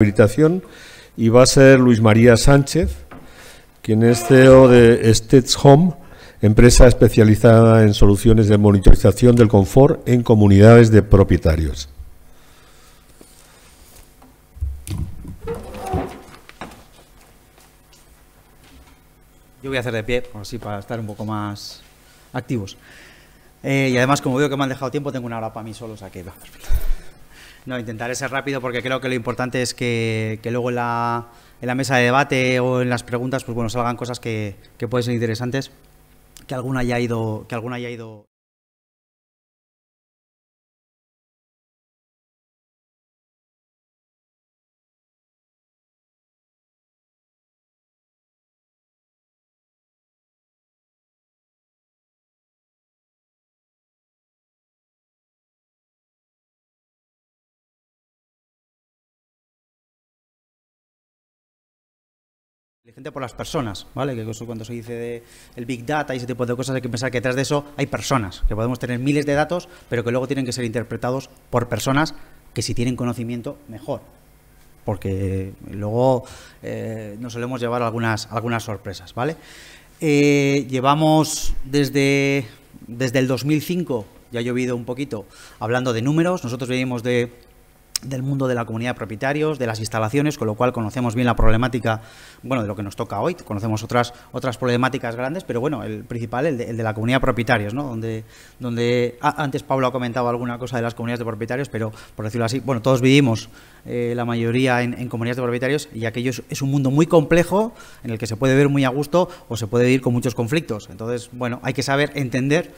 habilitación y va a ser Luis María Sánchez, quien es CEO de States Home, empresa especializada en soluciones de monitorización del confort en comunidades de propietarios. Yo voy a hacer de pie, así para estar un poco más activos. Eh, y además, como veo que me han dejado tiempo, tengo una hora para mí solo, o sea que va, no, intentaré ser rápido porque creo que lo importante es que, luego en la, mesa de debate o en las preguntas pues bueno, salgan cosas que, pueden ser interesantes, que alguna haya ido... Que alguna haya ido por las personas, ¿vale? Que eso cuando se dice de el Big Data y ese tipo de cosas hay que pensar que detrás de eso hay personas, que podemos tener miles de datos, pero que luego tienen que ser interpretados por personas que si tienen conocimiento, mejor. Porque luego eh, nos solemos llevar algunas, algunas sorpresas, ¿vale? Eh, llevamos desde, desde el 2005, ya ha llovido un poquito, hablando de números. Nosotros venimos de del mundo de la comunidad de propietarios, de las instalaciones, con lo cual conocemos bien la problemática, bueno, de lo que nos toca hoy, conocemos otras, otras problemáticas grandes, pero bueno, el principal, el de, la comunidad de propietarios, ¿no? Donde, donde antes Pablo ha comentado alguna cosa de las comunidades de propietarios, pero por decirlo así, bueno, todos vivimos eh, la mayoría en, comunidades de propietarios y aquello es, un mundo muy complejo en el que se puede ver muy a gusto o se puede vivir con muchos conflictos. Entonces, bueno, hay que saber entender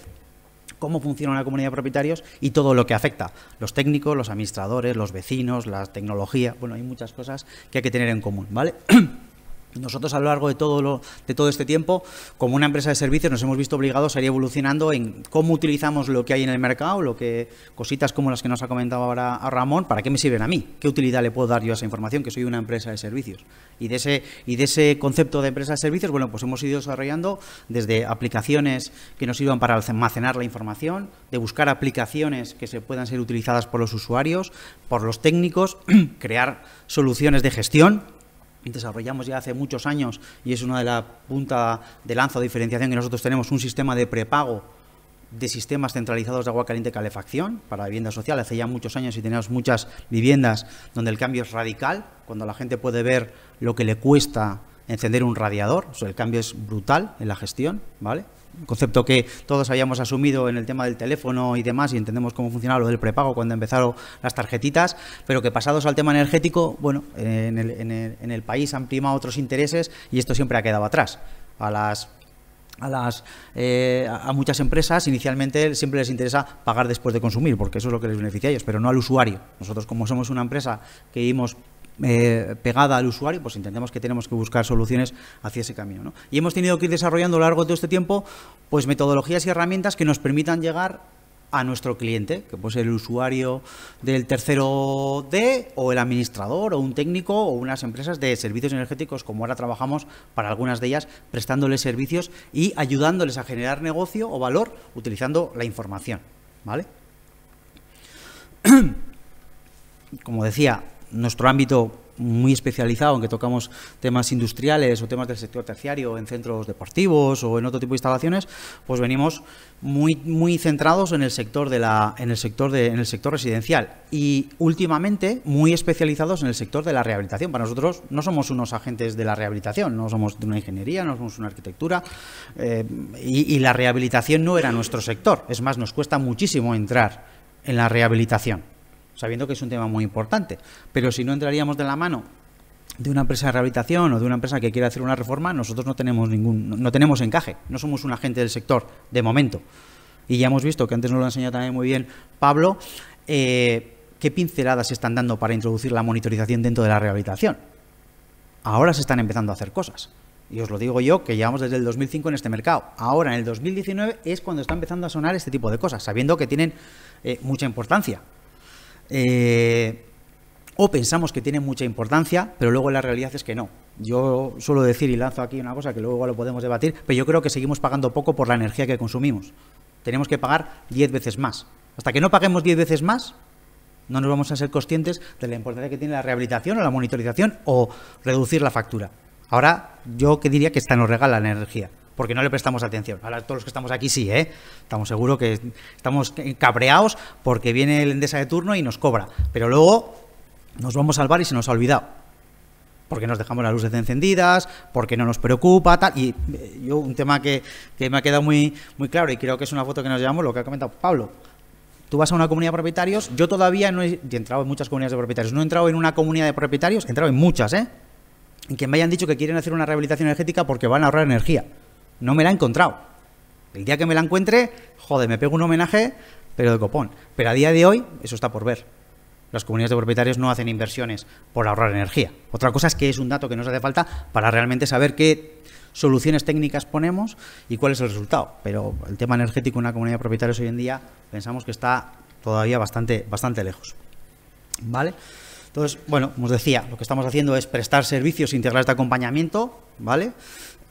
cómo funciona una comunidad de propietarios y todo lo que afecta. Los técnicos, los administradores, los vecinos, la tecnología, bueno, hay muchas cosas que hay que tener en común, ¿vale? Nosotros a lo largo de todo, de todo este tiempo, como una empresa de servicios, nos hemos visto obligados a ir evolucionando en cómo utilizamos lo que hay en el mercado, lo que cositas como las que nos ha comentado ahora a Ramón, para qué me sirven a mí, qué utilidad le puedo dar yo a esa información, que soy una empresa de servicios. Y de ese, y de ese concepto de empresa de servicios, bueno, pues hemos ido desarrollando desde aplicaciones que nos sirvan para almacenar la información, de buscar aplicaciones que se puedan ser utilizadas por los usuarios, por los técnicos, crear soluciones de gestión Desarrollamos ya hace muchos años, y es una de las punta de lanza o diferenciación que nosotros tenemos, un sistema de prepago de sistemas centralizados de agua caliente y calefacción para vivienda social. Hace ya muchos años y tenemos muchas viviendas donde el cambio es radical, cuando la gente puede ver lo que le cuesta encender un radiador, o el cambio es brutal en la gestión, ¿vale? un concepto que todos habíamos asumido en el tema del teléfono y demás, y entendemos cómo funcionaba lo del prepago cuando empezaron las tarjetitas, pero que pasados al tema energético, bueno, en el, país han primado otros intereses y esto siempre ha quedado atrás. A las a, las, eh, a muchas empresas inicialmente siempre les interesa pagar después de consumir, porque eso es lo que les beneficia a ellos, pero no al usuario. Nosotros como somos una empresa que vivimos eh, pegada al usuario, pues entendemos que tenemos que buscar soluciones hacia ese camino. Y hemos tenido que ir desarrollando a lo largo de este tiempo pues metodologías y herramientas que nos permitan llegar a nuestro cliente, que puede ser el usuario del tercero D o el administrador o un técnico o unas empresas de servicios energéticos, como ahora trabajamos para algunas de ellas, prestándoles servicios y ayudándoles a generar negocio o valor utilizando la información. ¿Vale? Como decía, nuestro ámbito muy especializado, aunque tocamos temas industriales o temas del sector terciario en centros deportivos o en otro tipo de instalaciones, pues venimos muy, muy centrados en el sector de la, en el sector de, en el sector residencial y últimamente muy especializados en el sector de la rehabilitación. Para nosotros no somos unos agentes de la rehabilitación, no somos de una ingeniería, no somos una arquitectura eh, y la rehabilitación no era nuestro sector. Es más, nos cuesta muchísimo entrar en la rehabilitación sabiendo que es un tema muy importante. Pero si no entraríamos de la mano de una empresa de rehabilitación o de una empresa que quiera hacer una reforma, nosotros no tenemos ningún, no, tenemos encaje, no somos un agente del sector de momento. Y ya hemos visto, que antes nos lo ha enseñado también muy bien Pablo, eh, qué pinceladas se están dando para introducir la monitorización dentro de la rehabilitación. Ahora se están empezando a hacer cosas. Y os lo digo yo, que llevamos desde el 2005 en este mercado. Ahora, en el 2019, es cuando está empezando a sonar este tipo de cosas, sabiendo que tienen eh, mucha importancia. Eh, o pensamos que tiene mucha importancia, pero luego la realidad es que no. Yo suelo decir y lanzo aquí una cosa que luego lo podemos debatir, pero yo creo que seguimos pagando poco por la energía que consumimos. Tenemos que pagar 10 veces más. Hasta que no paguemos 10 veces más, no nos vamos a ser conscientes de la importancia que tiene la rehabilitación o la monitorización o reducir la factura. Ahora yo que diría que esta nos regala la energía porque no le prestamos atención. Ahora todos los que estamos aquí sí, ¿eh? Estamos seguros que estamos cabreados porque viene el Endesa de turno y nos cobra. Pero luego nos vamos a salvar y se nos ha olvidado. Porque nos dejamos las luces encendidas, porque no nos preocupa, Y eh, yo, un tema que, me ha quedado muy, muy claro y creo que es una foto que nos llevamos, lo que ha comentado Pablo tú vas a una comunidad de propietarios, yo todavía no he, entrado en muchas comunidades de propietarios, no he entrado en una comunidad de propietarios, he entrado en muchas, ¿eh? En que me hayan dicho que quieren hacer una rehabilitación energética porque van a ahorrar energía. No me la he encontrado. El día que me la encuentre, joder, me pego un homenaje, pero de copón. Pero a día de hoy, eso está por ver. Las comunidades de propietarios no hacen inversiones por ahorrar energía. Otra cosa es que es un dato que nos hace falta para realmente saber qué soluciones técnicas ponemos y cuál es el resultado. Pero el tema energético en una comunidad de propietarios hoy en día pensamos que está todavía bastante, bastante lejos. ¿Vale? Entonces, bueno, como os decía, lo que estamos haciendo es prestar servicios integrales de acompañamiento, ¿vale?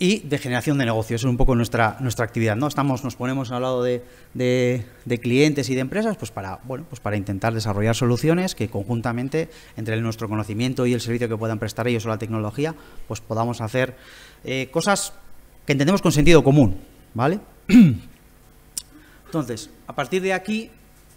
y de generación de negocios. Es un poco nuestra, nuestra actividad. ¿no? Estamos, nos ponemos al lado de, de, clientes y de empresas pues para, bueno, pues para intentar desarrollar soluciones que conjuntamente, entre nuestro conocimiento y el servicio que puedan prestar ellos o la tecnología, pues podamos hacer eh, cosas que entendemos con sentido común. ¿Vale? Entonces, a partir de aquí,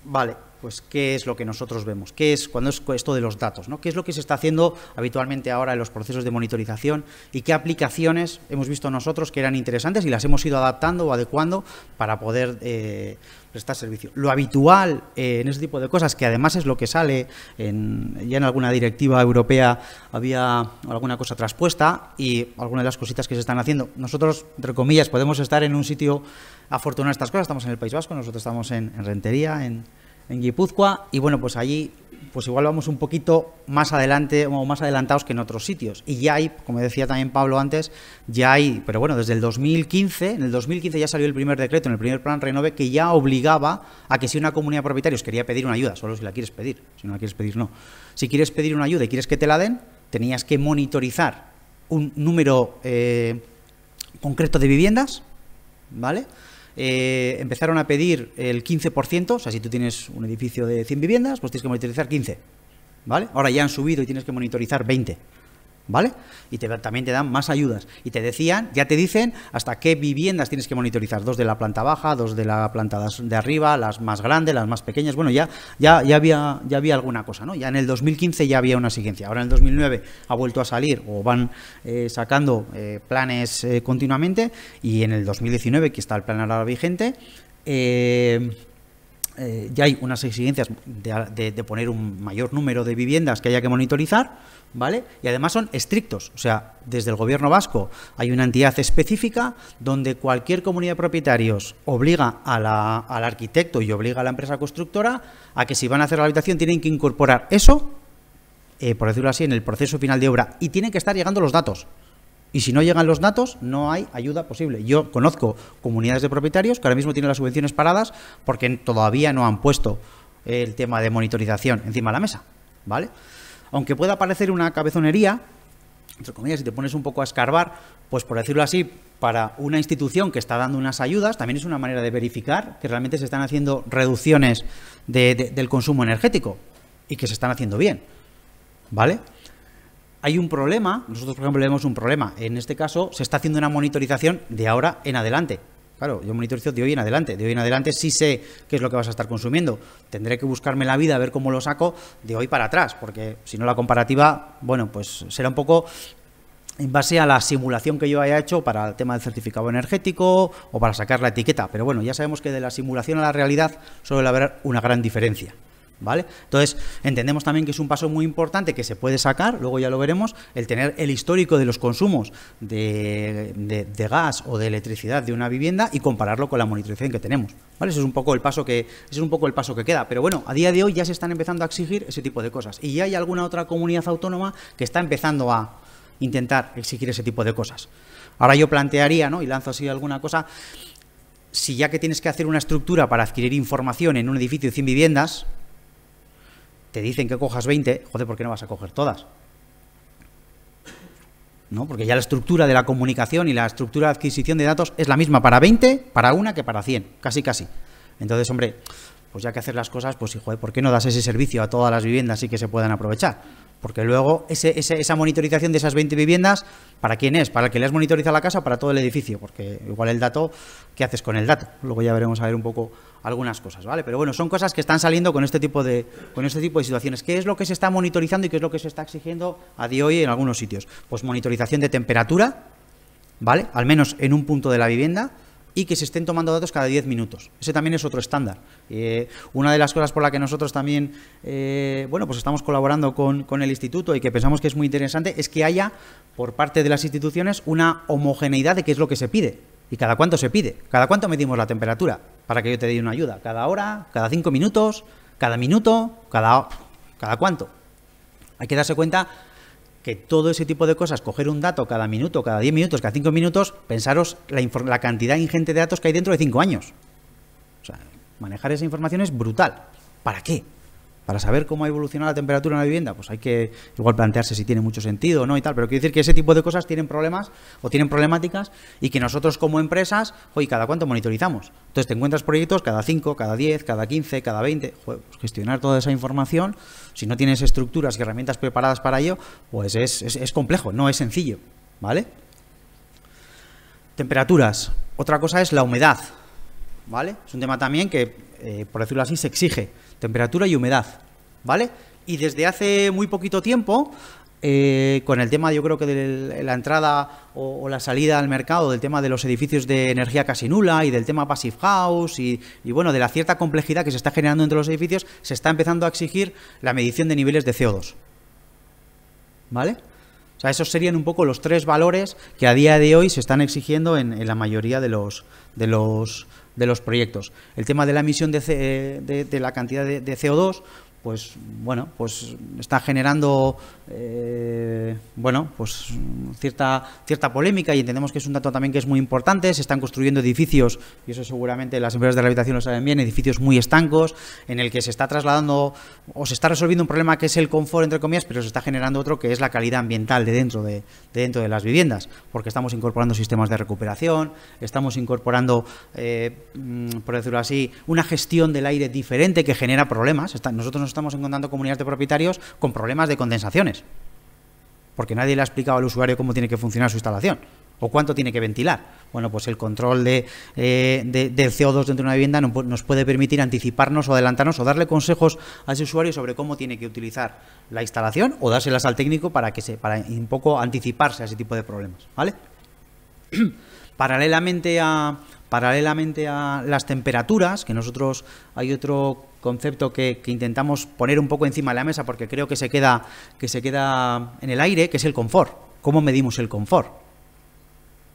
vale, pues qué es lo que nosotros vemos, qué es cuando es esto de los datos, ¿no? qué es lo que se está haciendo habitualmente ahora en los procesos de monitorización y qué aplicaciones hemos visto nosotros que eran interesantes y las hemos ido adaptando o adecuando para poder eh, prestar servicio. Lo habitual eh, en ese tipo de cosas, que además es lo que sale en, ya en alguna directiva europea había alguna cosa traspuesta y algunas de las cositas que se están haciendo. Nosotros, entre comillas, podemos estar en un sitio afortunado en estas cosas, estamos en el País Vasco, nosotros estamos en, en Rentería, en en Guipúzcoa, y bueno, pues allí pues igual vamos un poquito más adelante o más adelantados que en otros sitios. Y ya hay, como decía también Pablo antes, ya hay, pero bueno, desde el 2015, en el 2015 ya salió el primer decreto, en el primer plan Renove, que ya obligaba a que si una comunidad de propietarios quería pedir una ayuda, solo si la quieres pedir, si no la quieres pedir, no. Si quieres pedir una ayuda y quieres que te la den, tenías que monitorizar un número eh, concreto de viviendas, ¿vale? Eh, empezaron a pedir el 15%, o sea, si tú tienes un edificio de 100 viviendas, pues tienes que monitorizar 15, ¿vale? Ahora ya han subido y tienes que monitorizar 20. ¿vale? Y también te dan más ayudas. Y te decían, ya te dicen hasta qué viviendas tienes que monitorizar, dos de la planta baja, dos de la planta de arriba, las más grandes, las más pequeñas. Bueno, ya, ya, ya, había, ya había alguna cosa, ¿no? Ya en el 2015 ya había una exigencia. Ahora en el 2009 ha vuelto a salir o van eh, sacando eh, planes eh, continuamente y en el 2019, que está el plan ahora vigente, eh, eh, ya hay unas exigencias de, poner un mayor número de viviendas que haya que monitorizar, ¿vale? Y además son estrictos, o sea, desde el gobierno vasco hay una entidad específica donde cualquier comunidad de propietarios obliga al arquitecto y obliga a la empresa constructora a que si van a hacer la habitación tienen que incorporar eso, eh, por decirlo así, en el proceso final de obra y tienen que estar llegando los datos. Y si no llegan los datos, no hay ayuda posible. Yo conozco comunidades de propietarios que ahora mismo tienen las subvenciones paradas porque todavía no han puesto el tema de monitorización encima de la mesa, ¿vale? Aunque pueda parecer una cabezonería, entre comillas, si te pones un poco a escarbar, pues por decirlo así, para una institución que está dando unas ayudas, también es una manera de verificar que realmente se están haciendo reducciones del consumo energético y que se están haciendo bien, ¿vale? hay un problema, nosotros por ejemplo le vemos un problema, en este caso se está haciendo una monitorización de ahora en adelante. Claro, yo monitorizo de hoy en adelante. De hoy en adelante sí sé qué es lo que vas a estar consumiendo. Tendré que buscarme la vida a ver cómo lo saco de hoy para atrás, porque si no la comparativa, bueno, pues será un poco en base a la simulación que yo haya hecho para el tema del certificado energético o para sacar la etiqueta. Pero bueno, ya sabemos que de la simulación a la realidad suele haber una gran diferencia. Entonces, entendemos también que es un paso muy importante que se puede sacar, luego ya lo veremos, el tener el histórico de los consumos de, gas o de electricidad de una vivienda y compararlo con la monitorización que tenemos. ¿Vale? es un poco el paso que, es un poco el paso que queda. Pero bueno, a día de hoy ya se están empezando a exigir ese tipo de cosas. Y ya hay alguna otra comunidad autónoma que está empezando a intentar exigir ese tipo de cosas. Ahora yo plantearía, ¿no? Y lanzo así alguna cosa. Si ya que tienes que hacer una estructura para adquirir información en un edificio de viviendas, te dicen que cojas 20, joder, ¿por qué no vas a coger todas? ¿No? Porque ya la estructura de la comunicación y la estructura de adquisición de datos es la misma para 20, para una que para 100, casi casi. Entonces, hombre, pues ya que hacer las cosas, pues joder, ¿por qué no das ese servicio a todas las viviendas y que se puedan aprovechar? Porque luego esa monitorización de esas 20 viviendas, ¿para quién es? ¿Para el que le has monitorizado la casa? Para todo el edificio, porque igual el dato, ¿qué haces con el dato? Luego ya veremos a ver un poco algunas cosas, ¿vale? Pero bueno, son cosas que están saliendo con este tipo de, con este tipo de situaciones. ¿Qué es lo que se está monitorizando y qué es lo que se está exigiendo a día de hoy en algunos sitios? Pues monitorización de temperatura, ¿vale? Al menos en un punto de la vivienda y que se estén tomando datos cada 10 minutos. Ese también es otro estándar. Eh, una de las cosas por la que nosotros también, eh, bueno, pues estamos colaborando con, con, el instituto y que pensamos que es muy interesante es que haya por parte de las instituciones una homogeneidad de qué es lo que se pide. ¿Y cada cuánto se pide? ¿Cada cuánto medimos la temperatura? Para que yo te dé una ayuda. ¿Cada hora? ¿Cada cinco minutos? ¿Cada minuto? ¿Cada, cada cuánto? Hay que darse cuenta que todo ese tipo de cosas, coger un dato cada minuto, cada diez minutos, cada cinco minutos, pensaros la, cantidad ingente de datos que hay dentro de cinco años. O sea, manejar esa información es brutal. ¿Para qué? Para saber cómo ha evolucionado la temperatura en la vivienda, pues hay que igual plantearse si tiene mucho sentido o no y tal. Pero quiero decir que ese tipo de cosas tienen problemas o tienen problemáticas y que nosotros como empresas, hoy ¿cada cuánto monitorizamos? Entonces te encuentras proyectos cada 5, cada 10, cada 15, cada 20. Pues gestionar toda esa información, si no tienes estructuras y herramientas preparadas para ello, pues es, es complejo, no es sencillo. ¿Vale? Temperaturas. Otra cosa es la humedad. ¿Vale? Es un tema también que eh, por decirlo así, se exige temperatura y humedad, ¿vale? Y desde hace muy poquito tiempo, eh, con el tema, yo creo que de la entrada o, la salida al mercado del tema de los edificios de energía casi nula y del tema passive house y, bueno, de la cierta complejidad que se está generando entre los edificios, se está empezando a exigir la medición de niveles de CO2. ¿Vale? O sea, esos serían un poco los tres valores que a día de hoy se están exigiendo en, en la mayoría de los, de los de los proyectos. El tema de la emisión de, eh, de, la cantidad de, de CO2, pues bueno, pues está generando eh, bueno, pues cierta, cierta polémica y entendemos que es un dato también que es muy importante. Se están construyendo edificios, y eso seguramente las empresas de la habitación lo saben bien, edificios muy estancos, en el que se está trasladando o se está resolviendo un problema que es el confort, entre comillas, pero se está generando otro que es la calidad ambiental de dentro de, dentro de las viviendas, porque estamos incorporando sistemas de recuperación, estamos incorporando, eh, mm, por decirlo así, una gestión del aire diferente que genera problemas. nosotros nos estamos encontrando comunidades de propietarios con problemas de condensaciones. Porque nadie le ha explicado al usuario cómo tiene que funcionar su instalación o cuánto tiene que ventilar. Bueno, pues el control de, eh, del CO2 dentro de una vivienda nos puede permitir anticiparnos o adelantarnos o darle consejos a ese usuario sobre cómo tiene que utilizar la instalación o dárselas al técnico para que se, para un poco anticiparse a ese tipo de problemas, ¿vale? Paralelamente a, Paralelamente a las temperaturas, que nosotros hay otro concepto que, intentamos poner un poco encima de la mesa porque creo que se, queda, que se queda en el aire, que es el confort. ¿Cómo medimos el confort?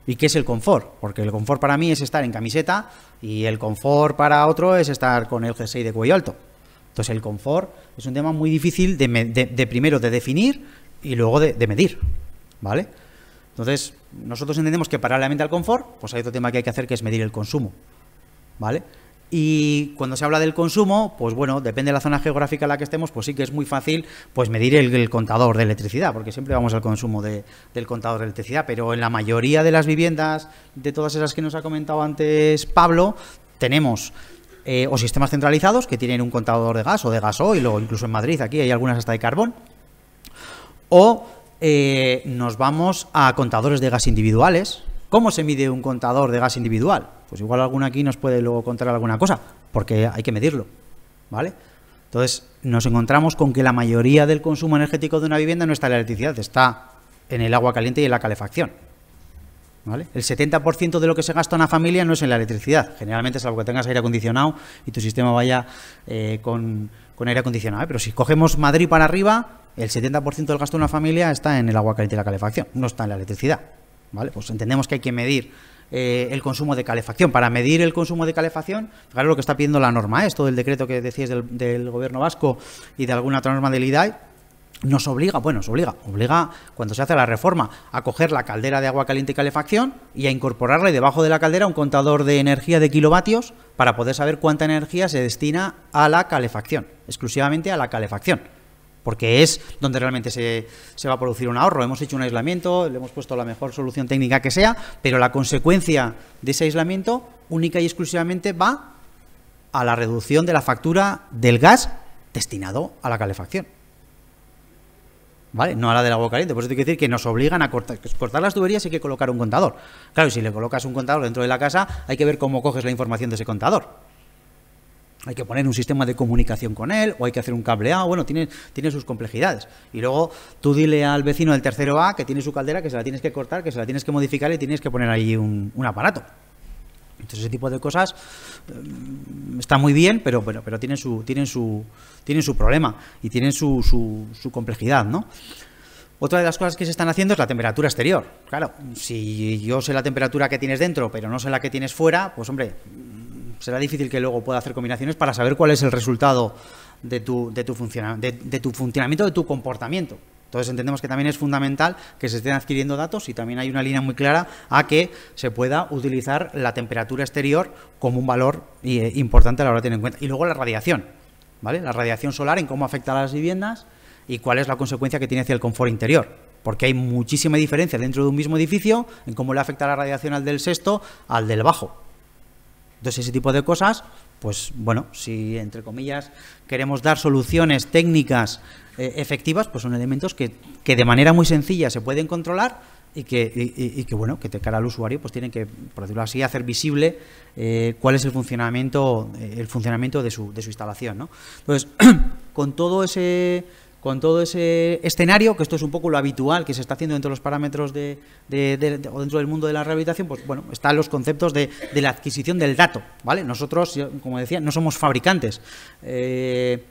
¿Y qué es el confort? Porque el confort para mí es estar en camiseta y el confort para otro es estar con el jersey de cuello alto. Entonces el confort es un tema muy difícil de, primero de definir y luego de, de medir, ¿vale? Entonces, nosotros entendemos que paralelamente al confort, pues hay otro tema que hay que hacer que es medir el consumo. ¿Vale? Y cuando se habla del consumo, pues bueno, depende de la zona geográfica en la que estemos, pues sí que es muy fácil pues medir el, contador de electricidad, porque siempre vamos al consumo del contador de electricidad, pero en la mayoría de las viviendas, de todas esas que nos ha comentado antes Pablo, tenemos eh, o sistemas centralizados que tienen un contador de gas o de gasoil, o incluso en Madrid aquí hay algunas hasta de carbón, o eh, nos vamos a contadores de gas individuales. ¿Cómo se mide un contador de gas individual? Pues igual alguno aquí nos puede luego contar alguna cosa, porque hay que medirlo, ¿vale? Entonces, nos encontramos con que la mayoría del consumo energético de una vivienda no está en la electricidad, está en el agua caliente y en la calefacción. ¿Vale? El 70% de lo que se gasta una familia no es en la electricidad. Generalmente, es algo que tengas aire acondicionado y tu sistema vaya eh, con, con aire acondicionado, ¿eh? pero si cogemos Madrid para arriba, el 70% del gasto de una familia está en el agua caliente y la calefacción, no está en la electricidad. ¿vale? Pues entendemos que hay que medir eh, el consumo de calefacción. Para medir el consumo de calefacción, claro, lo que está pidiendo la norma, ¿eh? esto del decreto que decís del, del, gobierno vasco y de alguna otra norma del IDAI, nos obliga, bueno, nos obliga, obliga cuando se hace la reforma a coger la caldera de agua caliente y calefacción y a incorporarle debajo de la caldera un contador de energía de kilovatios para poder saber cuánta energía se destina a la calefacción, exclusivamente a la calefacción, porque es donde realmente se, se va a producir un ahorro. Hemos hecho un aislamiento, le hemos puesto la mejor solución técnica que sea, pero la consecuencia de ese aislamiento única y exclusivamente va a la reducción de la factura del gas destinado a la calefacción. No a la del agua caliente. Por eso que decir que nos obligan a cortar, las tuberías hay que colocar un contador. Claro, si le colocas un contador dentro de la casa, hay que ver cómo coges la información de ese contador. Hay que poner un sistema de comunicación con él, o hay que hacer un cableado, bueno, tiene, tiene sus complejidades. Y luego tú dile al vecino del tercero A que tiene su caldera, que se la tienes que cortar, que se la tienes que modificar y tienes que poner ahí un aparato ese tipo de cosas mm, está muy bien, pero bueno, pero tienen su, tienen su, tienen su problema y tienen su, complejidad, ¿no? Otra de las cosas que se están haciendo es la temperatura exterior. Claro, si yo sé la temperatura que tienes dentro, pero no sé la que tienes fuera, pues hombre, mm, será difícil que luego pueda hacer combinaciones para saber cuál es el resultado de tu, de tu, funciona, de tu funcionamiento, de tu comportamiento. Entonces entendemos que también es fundamental que se estén adquiriendo datos y también hay una línea muy clara a que se pueda utilizar la temperatura exterior como un valor eh, importante a la hora de tener en cuenta. Y luego la radiación, ¿vale? La radiación solar en cómo afecta a las viviendas y cuál es la consecuencia que tiene hacia el confort interior. Porque hay muchísima diferencia dentro de un mismo edificio en cómo le afecta la radiación al del sexto al del bajo. Entonces ese tipo de cosas pues bueno, si entre comillas queremos dar soluciones técnicas eh, efectivas, pues son elementos que, de manera muy sencilla se pueden controlar y que, bueno, que de cara al usuario, pues tienen que, por decirlo así, hacer visible eh, cuál es el funcionamiento, eh, el funcionamiento de su, de su instalación. Entonces, con todo ese con todo ese escenario, que esto es un poco lo habitual que se está haciendo dentro de los parámetros de, o dentro del mundo de la rehabilitación, pues bueno, están los conceptos de, la adquisición del dato, ¿vale? Nosotros, como decía, no somos fabricantes. Eh,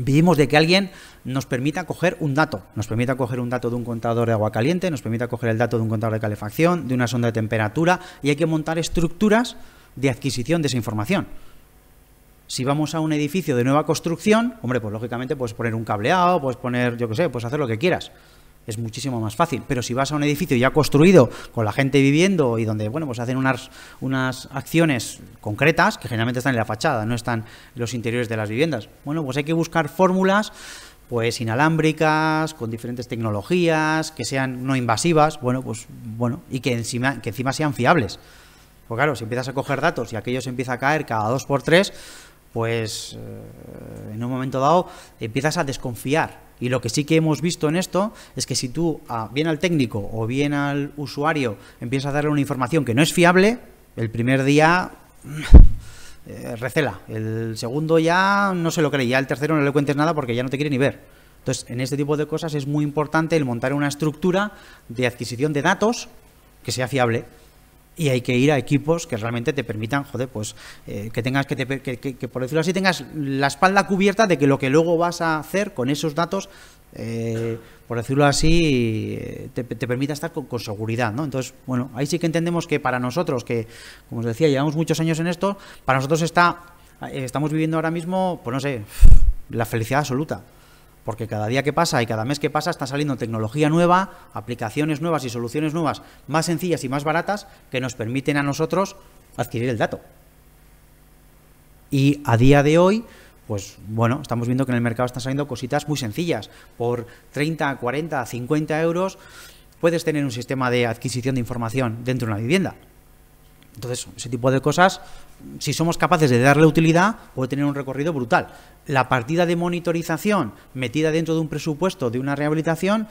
vivimos de que alguien nos permita coger un dato, nos permita coger un dato de un contador de agua caliente, nos permita coger el dato de un contador de calefacción, de una sonda de temperatura, y hay que montar estructuras de adquisición de esa información. Si vamos a un edificio de nueva construcción, hombre, pues lógicamente puedes poner un cableado, puedes poner, yo qué sé, puedes hacer lo que quieras. Es muchísimo más fácil. Pero si vas a un edificio ya construido, con la gente viviendo y donde, bueno, pues hacen unas, unas acciones concretas, que generalmente están en la fachada, no están en los interiores de las viviendas. Bueno, pues hay que buscar fórmulas pues inalámbricas, con diferentes tecnologías, que sean no invasivas, bueno, pues bueno, y que encima, que encima sean fiables. Porque claro, si empiezas a coger datos y aquello se empieza a caer cada dos por tres, pues eh, en un momento dado empiezas a desconfiar. Y lo que sí que hemos visto en esto es que si tú, bien al técnico o bien al usuario, empiezas a darle una información que no es fiable, el primer día eh, recela. El segundo ya no se lo cree, ya el tercero no le cuentes nada porque ya no te quiere ni ver. Entonces, en este tipo de cosas es muy importante el montar una estructura de adquisición de datos que sea fiable y hay que ir a equipos que realmente te permitan, joder, pues eh, que tengas que, que, por decirlo así, tengas la espalda cubierta de que lo que luego vas a hacer con esos datos, eh, por decirlo así, eh, te, permita estar con, con, seguridad, ¿no? Entonces, bueno, ahí sí que entendemos que para nosotros, que como os decía, llevamos muchos años en esto, para nosotros está, estamos viviendo ahora mismo, pues no sé, la felicidad absoluta porque cada día que pasa y cada mes que pasa está saliendo tecnología nueva, aplicaciones nuevas y soluciones nuevas más sencillas y más baratas que nos permiten a nosotros adquirir el dato. Y a día de hoy, pues bueno, estamos viendo que en el mercado están saliendo cositas muy sencillas. Por 30, 40, 50 euros puedes tener un sistema de adquisición de información dentro de una vivienda. Entonces, ese tipo de cosas, si somos capaces de darle utilidad, puede tener un recorrido brutal. La partida de monitorización metida dentro de un presupuesto de una rehabilitación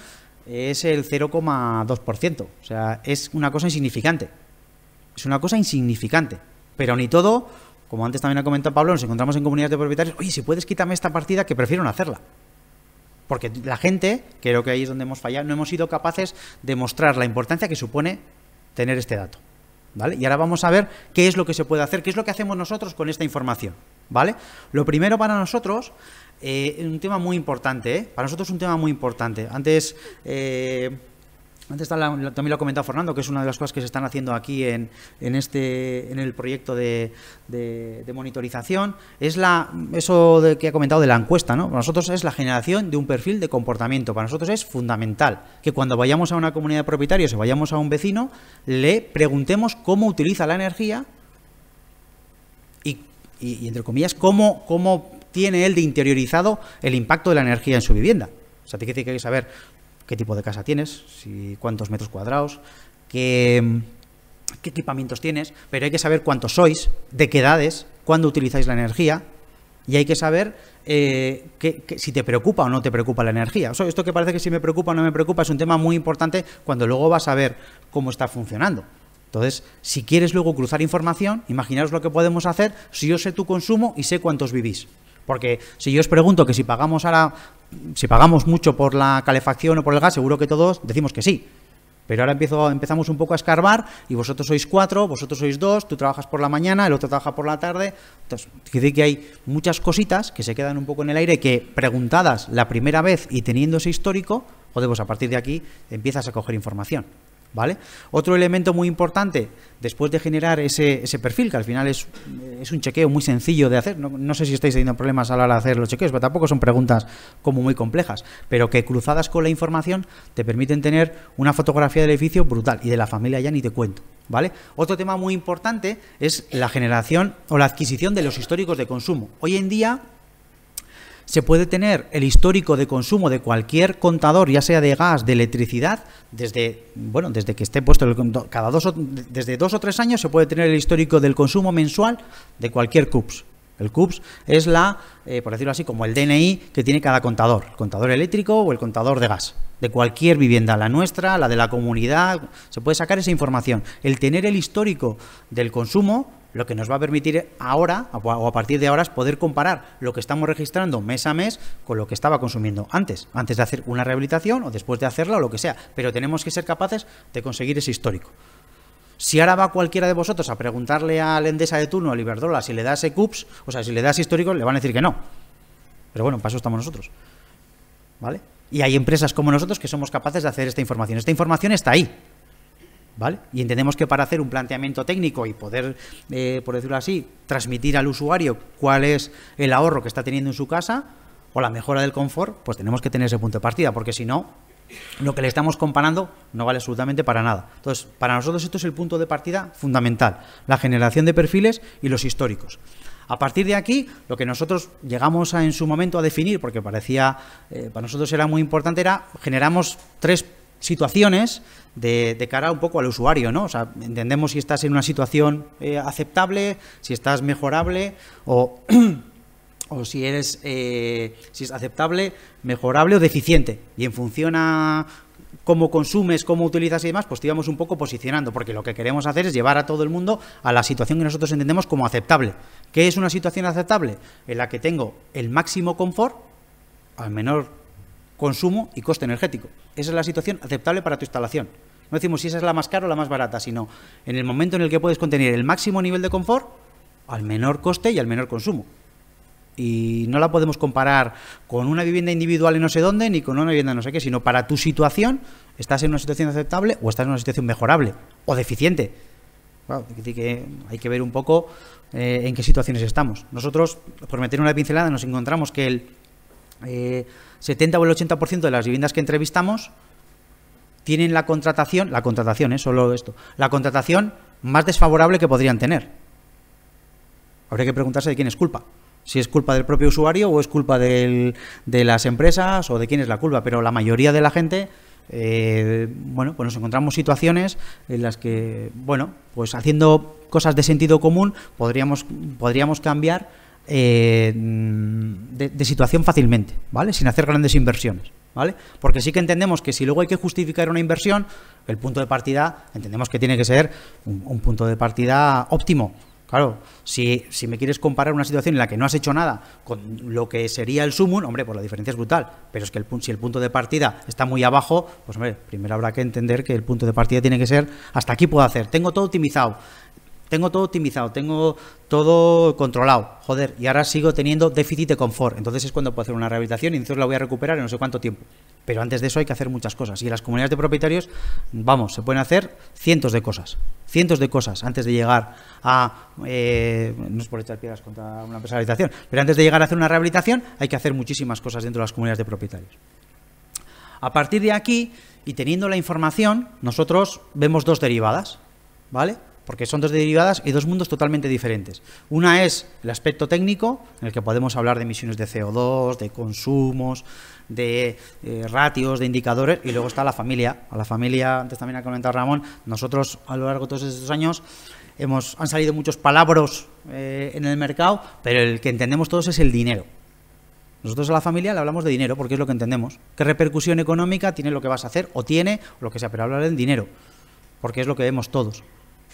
es el 0,2%. O sea, es una cosa insignificante. Es una cosa insignificante. Pero ni todo, como antes también ha comentado Pablo, nos encontramos en comunidades de propietarios, oye, si puedes quitarme esta partida, que prefiero no hacerla. Porque la gente, creo que ahí es donde hemos fallado, no hemos sido capaces de mostrar la importancia que supone tener este dato. Y ahora vamos a ver qué es lo que se puede hacer, qué es lo que hacemos nosotros con esta información, ¿vale? Lo primero para nosotros, eh, un tema muy importante, ¿eh? Para nosotros es un tema muy importante. Antes eh, antes también lo ha comentado Fernando, que es una de las cosas que se están haciendo aquí en, en este, en el proyecto de, de, monitorización, es la, eso que ha comentado de la encuesta. ¿no? Para nosotros es la generación de un perfil de comportamiento. Para nosotros es fundamental que cuando vayamos a una comunidad de propietarios o vayamos a un vecino, le preguntemos cómo utiliza la energía y, entre comillas, cómo, cómo tiene él de interiorizado el impacto de la energía en su vivienda. O sea, tiene que saber qué tipo de casa tienes, si cuántos metros cuadrados, qué, equipamientos tienes, pero hay que saber cuántos sois, de qué edades, cuándo utilizáis la energía, y hay que saber eh, si te preocupa o no te preocupa la energía. esto que parece que si me preocupa o no me preocupa es un tema muy importante cuando luego vas a ver cómo está funcionando. Entonces, si quieres luego cruzar información, imaginaros lo que podemos hacer si yo sé tu consumo y sé cuántos vivís. Porque si yo os pregunto que si pagamos ahora si pagamos mucho por la calefacción o por el gas, seguro que todos decimos que sí. Pero ahora empiezo, empezamos un poco a escarbar y vosotros sois cuatro, vosotros sois dos, tú trabajas por la mañana, el otro trabaja por la tarde. Entonces, que hay muchas cositas que se quedan un poco en el aire que preguntadas la primera vez y teniendo ese histórico, podemos pues a partir de aquí empiezas a coger información. ¿Vale? Otro elemento muy importante, después de generar ese, perfil, que al final es, un chequeo muy sencillo de hacer, no, sé si estáis teniendo problemas a la hora de hacer los chequeos, pero tampoco son preguntas como muy complejas, pero que cruzadas con la información te permiten tener una fotografía del edificio brutal y de la familia ya ni te cuento. ¿Vale? Otro tema muy importante es la generación o la adquisición de los históricos de consumo. Hoy en día se puede tener el histórico de consumo de cualquier contador, ya sea de gas, de electricidad, desde, bueno, desde que esté puesto el, cada dos desde dos o tres años se puede tener el histórico del consumo mensual de cualquier CUPS. El CUPS es la, eh, por decirlo así, como el DNI que tiene cada contador, el contador eléctrico o el contador de gas, de cualquier vivienda, la nuestra, la de la comunidad, se puede sacar esa información. El tener el histórico del consumo lo que nos va a permitir ahora o a partir de ahora es poder comparar lo que estamos registrando mes a mes con lo que estaba consumiendo antes, antes de hacer una rehabilitación o después de hacerla o lo que sea. Pero tenemos que ser capaces de conseguir ese histórico. Si ahora va cualquiera de vosotros a preguntarle al Endesa de turno, al Iberdrola, si le das ECUPS, o sea, si le das histórico, le van a decir que no. Pero bueno, en paso estamos nosotros. ¿Vale? Y hay empresas como nosotros que somos capaces de hacer esta información. Esta información está ahí. Y entendemos que para hacer un planteamiento técnico y poder, eh, por decirlo así, transmitir al usuario cuál es el ahorro que está teniendo en su casa o la mejora del confort, pues tenemos que tener ese punto de partida, porque si no, lo que le estamos comparando no vale absolutamente para nada. Entonces, para nosotros esto es el punto de partida fundamental, la generación de perfiles y los históricos. A partir de aquí, lo que nosotros llegamos a, en su momento a definir, porque parecía, eh, para nosotros era muy importante, era generamos tres situaciones de, cara un poco al usuario, ¿no? O sea, entendemos si estás en una situación eh, aceptable, si estás mejorable o, o si eres eh, si es aceptable, mejorable o deficiente. Y en función a cómo consumes, cómo utilizas y demás, pues te íbamos un poco posicionando, porque lo que queremos hacer es llevar a todo el mundo a la situación que nosotros entendemos como aceptable. ¿Qué es una situación aceptable? En la que tengo el máximo confort al menor consumo y coste energético. Esa es la situación aceptable para tu instalación. No decimos si esa es la más cara o la más barata, sino en el momento en el que puedes contener el máximo nivel de confort al menor coste y al menor consumo. Y no la podemos comparar con una vivienda individual en no sé dónde ni con una vivienda en no sé qué, sino para tu situación, ¿estás en una situación aceptable o estás en una situación mejorable o deficiente? hay que ver un poco eh, en qué situaciones estamos. Nosotros, por meter una pincelada, nos encontramos que el 70 eh, o el 80% de las viviendas que entrevistamos tienen la contratación, la contratación, es eh, solo esto, la contratación más desfavorable que podrían tener. Habría que preguntarse de quién es culpa. Si es culpa del propio usuario o es culpa de las empresas o de quién es la culpa. Pero la mayoría de la gente, eh, bueno, pues nos encontramos situaciones en las que, bueno, pues haciendo cosas de sentido común podríamos, podríamos cambiar eh, de, situación fácilmente, ¿vale? Sin hacer grandes inversiones, ¿vale? Porque sí que entendemos que si luego hay que justificar una inversión, el punto de partida entendemos que tiene que ser un, punto de partida óptimo. Claro, si, si, me quieres comparar una situación en la que no has hecho nada con lo que sería el sumum, hombre, pues la diferencia es brutal. Pero es que si el punto de partida está muy abajo, pues hombre, primero habrá que entender que el punto de partida tiene que ser hasta aquí puedo hacer. Tengo todo optimizado. Tengo todo optimizado, tengo todo controlado, joder, y ahora sigo teniendo déficit de confort. Entonces es cuando puedo hacer una rehabilitación y entonces la voy a recuperar en no sé cuánto tiempo. Pero antes de eso hay que hacer muchas cosas. Y en las comunidades de propietarios, vamos, se pueden hacer cientos de cosas. Cientos de cosas antes de llegar a. Eh, no es por echar piedras contra una empresa rehabilitación, pero antes de llegar a hacer una rehabilitación hay que hacer muchísimas cosas dentro de las comunidades de propietarios. A partir de aquí y teniendo la información, nosotros vemos dos derivadas. ¿Vale? porque son dos derivadas y dos mundos totalmente diferentes. Una es el aspecto técnico, en el que podemos hablar de emisiones de CO2, de consumos, de eh, ratios, de indicadores, y luego está la familia. A la familia, antes también ha comentado Ramón, nosotros a lo largo de todos estos años hemos, han salido muchos palabras eh, en el mercado, pero el que entendemos todos es el dinero. Nosotros a la familia le hablamos de dinero porque es lo que entendemos. ¿Qué repercusión económica tiene lo que vas a hacer o tiene o lo que sea? Pero hablar en dinero, porque es lo que vemos todos.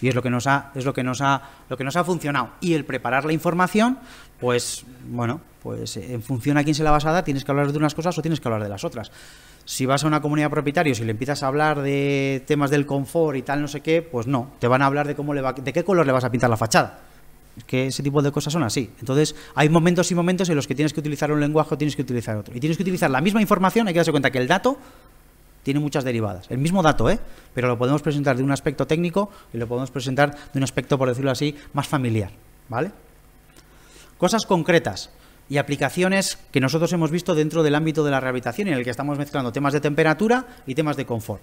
Y es lo que nos ha, nos ha, funcionado. Y el preparar la información, pues, bueno, pues en función a quién se la vas a dar, tienes que hablar de unas cosas o tienes que hablar de las otras. Si vas a una comunidad de propietarios y le empiezas a hablar de temas del confort y tal, no sé qué, pues no, te van a hablar de cómo va, de qué color le vas a pintar la fachada. Es que ese tipo de cosas son así. Entonces, hay momentos y momentos en los que tienes que utilizar un lenguaje o tienes que utilizar otro. Y tienes que utilizar la misma información, hay que darse cuenta que el dato tiene muchas derivadas. El mismo dato, ¿eh? pero lo podemos presentar de un aspecto técnico y lo podemos presentar de un aspecto, por decirlo así, más familiar. ¿vale? Cosas concretas y aplicaciones que nosotros hemos visto dentro del ámbito de la rehabilitación en el que estamos mezclando temas de temperatura y temas de confort.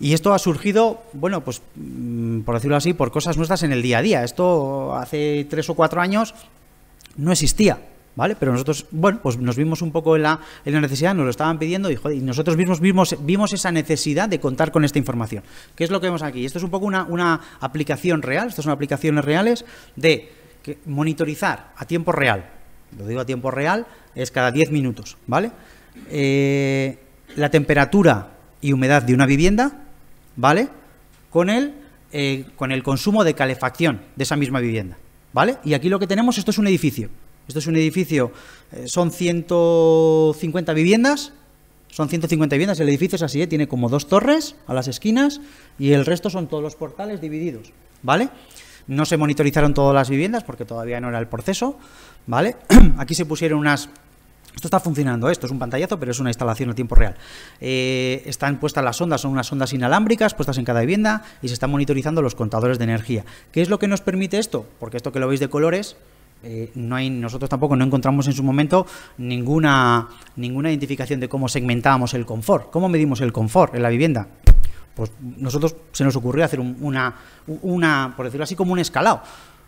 Y esto ha surgido, bueno, pues mm, por decirlo así, por cosas nuestras en el día a día. Esto hace tres o cuatro años no existía. ¿Vale? Pero nosotros, bueno, pues nos vimos un poco en la, necesidad, nos lo estaban pidiendo y, y nosotros mismos vimos, esa necesidad de contar con esta información. ¿Qué es lo que vemos aquí? Esto es un poco una, aplicación real, estas son aplicaciones reales de monitorizar a tiempo real. Lo digo a tiempo real, es cada 10 minutos, ¿vale? Eh, la temperatura y humedad de una vivienda, ¿vale? Con el, eh, con el consumo de calefacción de esa misma vivienda, ¿vale? Y aquí lo que tenemos, esto es un edificio. Esto es un edificio, eh, son 150 viviendas, son 150 viviendas, el edificio es así, eh, tiene como dos torres a las esquinas y el resto son todos los portales divididos, ¿vale? No se monitorizaron todas las viviendas porque todavía no era el proceso, ¿vale? Aquí se pusieron unas esto está funcionando, eh, esto es un pantallazo, pero es una instalación a tiempo real. están puestas las ondas, son unas ondas inalámbricas puestas en cada vivienda y se están monitorizando los contadores de energía. ¿Qué es lo que nos permite esto? Porque esto que lo veis de colores eh, no hay, nosotros tampoco no encontramos en su momento ninguna, ninguna identificación de cómo segmentábamos el confort, cómo medimos el confort en la vivienda. Pues nosotros se nos ocurrió hacer una, una, por decirlo así, como un escalado.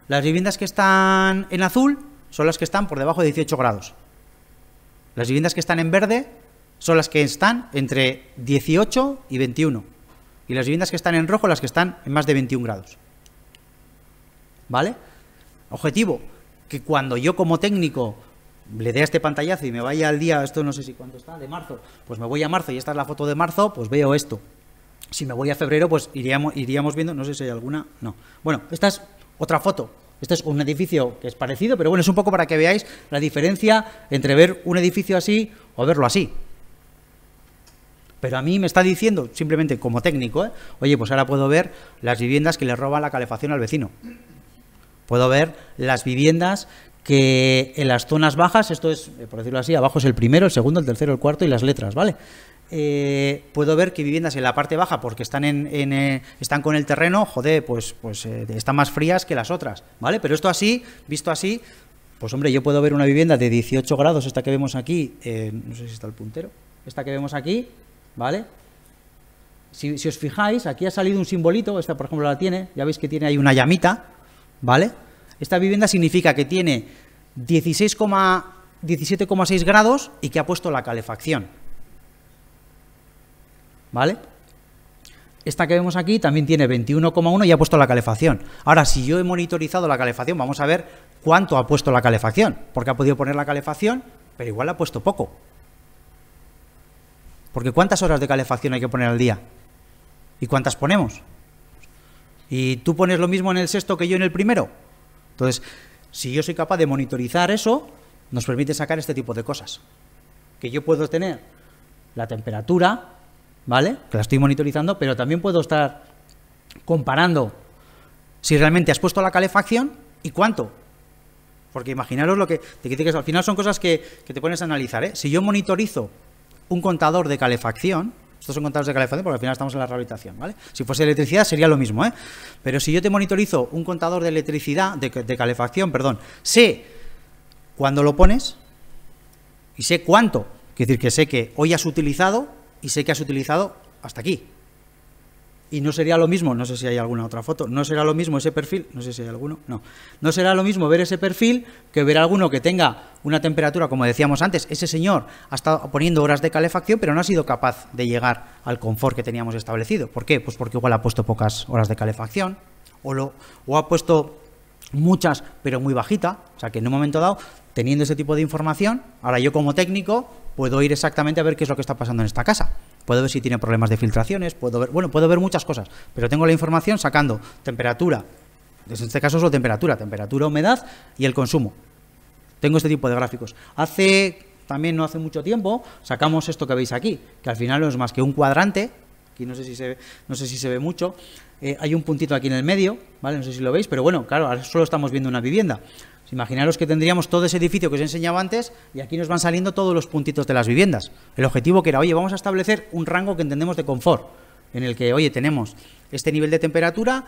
Las viviendas que están en azul son las que están por debajo de 18 grados. Las viviendas que están en verde son las que están entre 18 y 21. Y las viviendas que están en rojo, las que están en más de 21 grados. ¿Vale? Objetivo, que cuando yo como técnico le dé este pantallazo y me vaya al día, esto no sé si cuándo está, de marzo, pues me voy a marzo y esta es la foto de marzo, pues veo esto. Si me voy a febrero, pues iríamos, iríamos viendo, no sé si hay alguna, no. Bueno, esta es otra foto. Este es un edificio que es parecido, pero bueno, es un poco para que veáis la diferencia entre ver un edificio así o verlo así. Pero a mí me está diciendo, simplemente como técnico, ¿eh? oye, pues ahora puedo ver las viviendas que le roban la calefacción al vecino. Puedo ver las viviendas que en las zonas bajas, esto es, eh, por decirlo así, abajo es el primero, el segundo, el tercero, el cuarto y las letras, ¿vale? Eh, puedo ver que viviendas en la parte baja, porque están, en, eh, están con el terreno, joder, pues, pues están más frías que las otras, ¿vale? Pero esto así, visto así, pues hombre, yo puedo ver una vivienda de 18 grados, esta que vemos aquí, no sé si está el puntero, esta que vemos aquí, ¿vale? Si, si os fijáis, aquí ha salido un simbolito, esta por ejemplo la tiene, ya veis que tiene ahí una llamita, ¿vale? Esta vivienda significa que tiene 17,6 grados y que ha puesto la calefacción. ¿Vale? Esta que vemos aquí también tiene 21,1 y ha puesto la calefacción. Ahora, si yo he monitorizado la calefacción, vamos a ver cuánto ha puesto la calefacción, porque ha podido poner la calefacción, pero igual ha puesto poco. Porque ¿cuántas horas de calefacción hay que poner al día? ¿Y cuántas ponemos? y tú pones lo mismo en el sexto que yo en el primero. Entonces, si yo soy capaz de monitorizar eso, nos permite sacar este tipo de cosas. Que yo puedo tener la temperatura, ¿vale? Que la estoy monitorizando, pero también puedo estar comparando si realmente has puesto la calefacción y cuánto. Porque imaginaros lo que te Al final son cosas que, que te pones a analizar. ¿eh? Si yo monitorizo un contador de calefacción, estos son contadores de calefacción porque al final estamos en la rehabilitación, ¿vale? Si fuese electricidad sería lo mismo, ¿eh? Pero si yo te monitorizo un contador de electricidad, de, calefacción, perdón, sé cuándo lo pones y sé cuánto. es decir que sé que hoy has utilizado y sé que has utilizado hasta aquí. Y no sería lo mismo, no sé si hay alguna otra foto, no será lo mismo ese perfil, no sé si hay alguno, no. No será lo mismo ver ese perfil que ver alguno que tenga una temperatura, como decíamos antes, ese señor ha estado poniendo horas de calefacción, pero no ha sido capaz de llegar al confort que teníamos establecido. ¿Por qué? Pues porque igual ha puesto pocas horas de calefacción o, lo, o ha puesto muchas, pero muy bajita. O sea, que en un momento dado, teniendo ese tipo de información, ahora yo como técnico puedo ir exactamente a ver qué es lo que está pasando en esta casa. Puedo ver si tiene problemas de filtraciones, puedo ver, bueno, puedo ver muchas cosas, pero tengo la información sacando temperatura, en este caso solo temperatura, temperatura, humedad y el consumo. Tengo este tipo de gráficos. Hace también no hace mucho tiempo sacamos esto que veis aquí, que al final no es más que un cuadrante, aquí no sé si se ve, no sé si se ve mucho, eh, hay un puntito aquí en el medio, ¿vale? No sé si lo veis, pero bueno, claro, ahora solo estamos viendo una vivienda. imaginaros que tendríamos todo ese edificio que os he enseñado antes y aquí nos van saliendo todos los puntitos de las viviendas. El objetivo que era, oye, vamos a establecer un rango que entendemos de confort, en el que, oye, tenemos este nivel de temperatura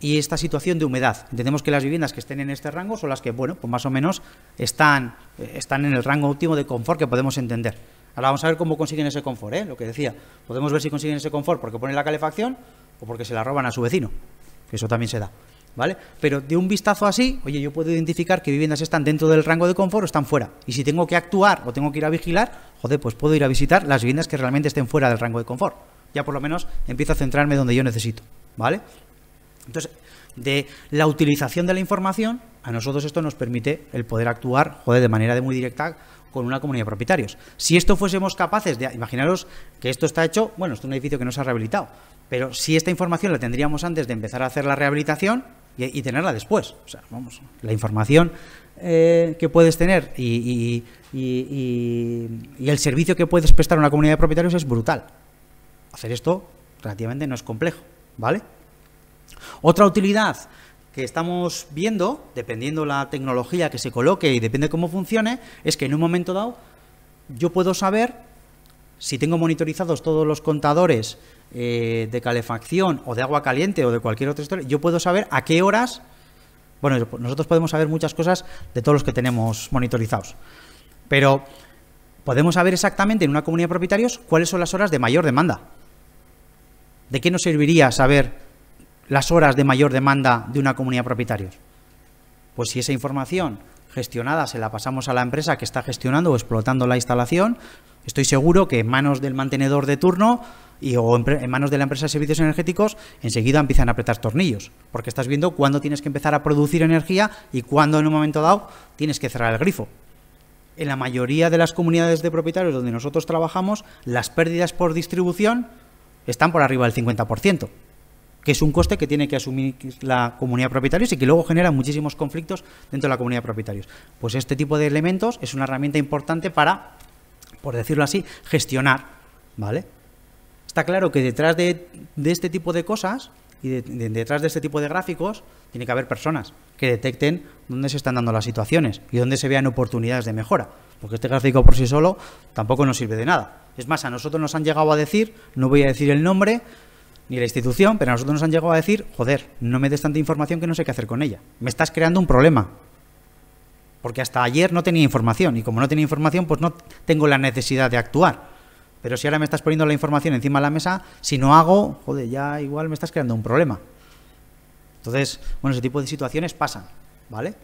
y esta situación de humedad. Entendemos que las viviendas que estén en este rango son las que, bueno, pues más o menos están, eh, están en el rango óptimo de confort que podemos entender. Ahora vamos a ver cómo consiguen ese confort, ¿eh? lo que decía. Podemos ver si consiguen ese confort porque ponen la calefacción o porque se la roban a su vecino, que eso también se da. ¿Vale? Pero de un vistazo así, oye, yo puedo identificar qué viviendas están dentro del rango de confort o están fuera. Y si tengo que actuar o tengo que ir a vigilar, joder, pues puedo ir a visitar las viviendas que realmente estén fuera del rango de confort. Ya por lo menos empiezo a centrarme donde yo necesito, ¿vale? Entonces, de la utilización de la información, a nosotros esto nos permite el poder actuar, joder, de manera de muy directa con una comunidad de propietarios. Si esto fuésemos capaces de, imaginaros que esto está hecho, bueno, esto es un edificio que no se ha rehabilitado, pero si esta información la tendríamos antes de empezar a hacer la rehabilitación y, tenerla después. O sea, vamos, la información eh, que puedes tener y, y, el servicio que puedes prestar a una comunidad de propietarios es brutal. Hacer esto relativamente no es complejo, ¿vale? Otra utilidad que estamos viendo, dependiendo la tecnología que se coloque y depende cómo funcione, es que en un momento dado yo puedo saber si tengo monitorizados todos los contadores eh, de calefacción o de agua caliente o de cualquier otra historia, yo puedo saber a qué horas... Bueno, nosotros podemos saber muchas cosas de todos los que tenemos monitorizados, pero podemos saber exactamente en una comunidad de propietarios cuáles son las horas de mayor demanda. ¿De qué nos serviría saber las horas de mayor demanda de una comunidad de propietarios? Pues si esa información gestionada se la pasamos a la empresa que está gestionando o explotando la instalación, Estoy seguro que en manos del mantenedor de turno y, o en, en, manos de la empresa de servicios energéticos, enseguida empiezan a apretar tornillos, porque estás viendo cuándo tienes que empezar a producir energía y cuándo en un momento dado tienes que cerrar el grifo. En la mayoría de las comunidades de propietarios donde nosotros trabajamos, las pérdidas por distribución están por arriba del 50%, que es un coste que tiene que asumir la comunidad de propietarios y que luego genera muchísimos conflictos dentro de la comunidad de propietarios. Pues este tipo de elementos es una herramienta importante para por decirlo así, gestionar, ¿vale? Está claro que detrás de, este tipo de cosas y detrás de este tipo de gráficos tiene que haber personas que detecten dónde se están dando las situaciones y dónde se vean oportunidades de mejora, porque este gráfico por sí solo tampoco nos sirve de nada. Es más, a nosotros nos han llegado a decir, no voy a decir el nombre, ni la institución, pero a nosotros nos han llegado a decir, joder, no me des tanta información que no sé qué hacer con ella. Me estás creando un problema porque hasta ayer no tenía información y como no tenía información, pues no tengo la necesidad de actuar. Pero si ahora me estás poniendo la información encima de la mesa, si no hago, joder, ya igual me estás creando un problema. Entonces, bueno, ese tipo de situaciones pasan, ¿vale?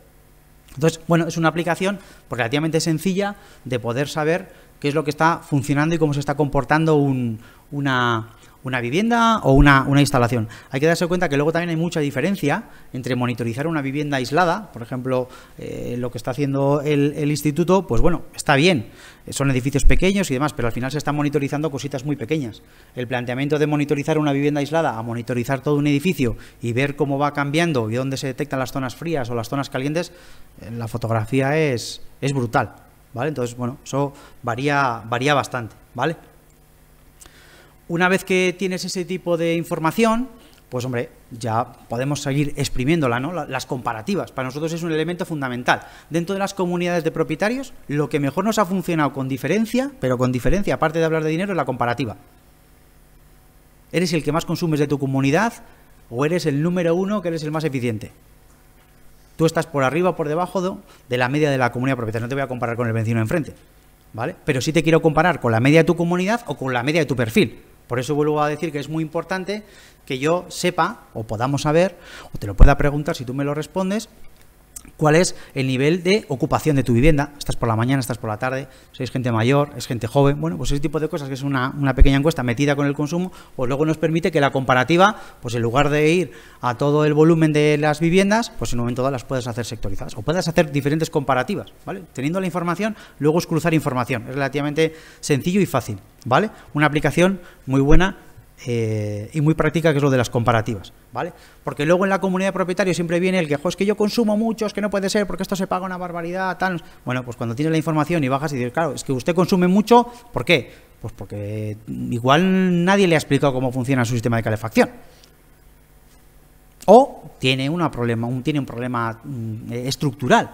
Entonces, bueno, es una aplicación relativamente sencilla de poder saber qué es lo que está funcionando y cómo se está comportando un, una, una vivienda o una, una, instalación. Hay que darse cuenta que luego también hay mucha diferencia entre monitorizar una vivienda aislada, por ejemplo, eh, lo que está haciendo el, instituto, pues bueno, está bien, son edificios pequeños y demás, pero al final se están monitorizando cositas muy pequeñas. El planteamiento de monitorizar una vivienda aislada a monitorizar todo un edificio y ver cómo va cambiando y dónde se detectan las zonas frías o las zonas calientes, eh, la fotografía es, es brutal, ¿vale? Entonces, bueno, eso varía, varía bastante, ¿vale? Una vez que tienes ese tipo de información, pues hombre, ya podemos seguir exprimiéndola, ¿no? Las comparativas. Para nosotros es un elemento fundamental. Dentro de las comunidades de propietarios, lo que mejor nos ha funcionado con diferencia, pero con diferencia, aparte de hablar de dinero, es la comparativa. ¿Eres el que más consumes de tu comunidad o eres el número uno que eres el más eficiente? Tú estás por arriba o por debajo de la media de la comunidad propietaria. No te voy a comparar con el vecino enfrente, ¿vale? Pero sí te quiero comparar con la media de tu comunidad o con la media de tu perfil por eso vuelvo a decir que es muy importante que yo sepa o podamos saber o te lo pueda preguntar si tú me lo respondes cuál es el nivel de ocupación de tu vivienda. Estás por la mañana, estás por la tarde, sois gente mayor, es gente joven. Bueno, pues ese tipo de cosas que es una, pequeña encuesta metida con el consumo, pues luego nos permite que la comparativa, pues en lugar de ir a todo el volumen de las viviendas, pues en un momento dado las puedes hacer sectorizadas o puedes hacer diferentes comparativas, ¿vale? Teniendo la información, luego es cruzar información. Es relativamente sencillo y fácil, ¿vale? Una aplicación muy buena eh, y muy práctica, que es lo de las comparativas, ¿vale? Porque luego en la comunidad de propietarios siempre viene el que, jo, es que yo consumo mucho, es que no puede ser, porque esto se paga una barbaridad, tal. Bueno, pues cuando tienes la información y bajas y dices, claro, es que usted consume mucho, ¿por qué? Pues porque igual nadie le ha explicado cómo funciona su sistema de calefacción. O tiene, una problema, un, tiene un problema mm, estructural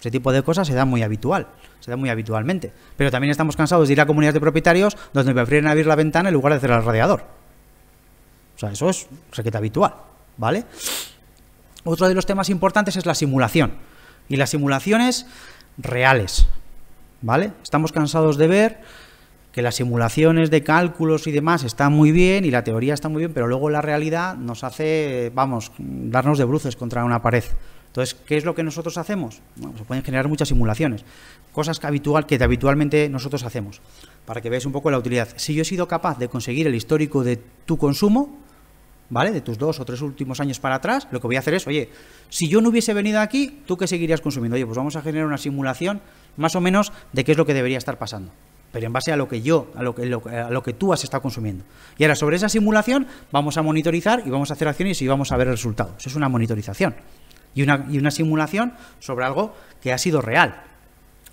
ese tipo de cosas se da muy habitual, se da muy habitualmente. Pero también estamos cansados de ir a comunidades de propietarios donde prefieren abrir la ventana en lugar de hacer el radiador. O sea, eso es queda habitual, ¿vale? Otro de los temas importantes es la simulación. Y las simulaciones reales, ¿vale? Estamos cansados de ver que las simulaciones de cálculos y demás están muy bien y la teoría está muy bien, pero luego la realidad nos hace, vamos, darnos de bruces contra una pared. Entonces, ¿qué es lo que nosotros hacemos? Bueno, se pueden generar muchas simulaciones, cosas que, habitualmente nosotros hacemos, para que veáis un poco la utilidad. Si yo he sido capaz de conseguir el histórico de tu consumo, ¿vale? De tus dos o tres últimos años para atrás, lo que voy a hacer es, oye, si yo no hubiese venido aquí, ¿tú qué seguirías consumiendo? Oye, pues vamos a generar una simulación más o menos de qué es lo que debería estar pasando pero en base a lo que yo, a lo que, que tú has estado consumiendo. Y ahora sobre esa simulación vamos a monitorizar y vamos a hacer acciones y vamos a ver resultados. Eso es una monitorización y una, y una simulación sobre algo que ha sido real.